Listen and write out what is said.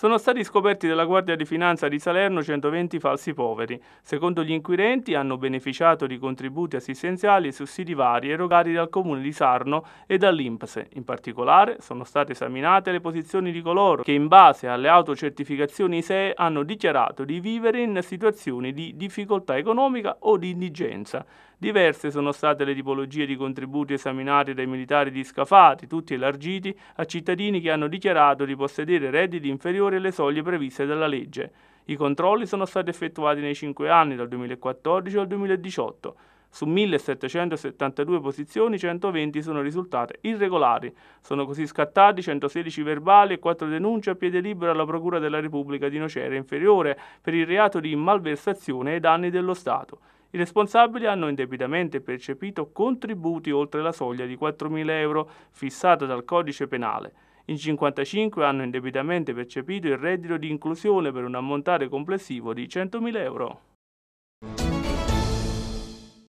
sono stati scoperti dalla Guardia di Finanza di Salerno 120 falsi poveri. Secondo gli inquirenti hanno beneficiato di contributi assistenziali e sussidi vari erogati dal comune di Sarno e dall'Impse. In particolare sono state esaminate le posizioni di coloro che in base alle autocertificazioni ISEE hanno dichiarato di vivere in situazioni di difficoltà economica o di indigenza. Diverse sono state le tipologie di contributi esaminati dai militari di scafati, tutti elargiti a cittadini che hanno dichiarato di possedere redditi inferiori alle soglie previste dalla legge. I controlli sono stati effettuati nei cinque anni, dal 2014 al 2018. Su 1772 posizioni 120 sono risultate irregolari. Sono così scattati 116 verbali e 4 denunce a piede libero alla Procura della Repubblica di Nocera Inferiore per il reato di malversazione ai danni dello Stato. I responsabili hanno indebitamente percepito contributi oltre la soglia di 4.000 euro fissata dal codice penale. In 55 hanno indebitamente percepito il reddito di inclusione per un ammontare complessivo di 100.000 euro.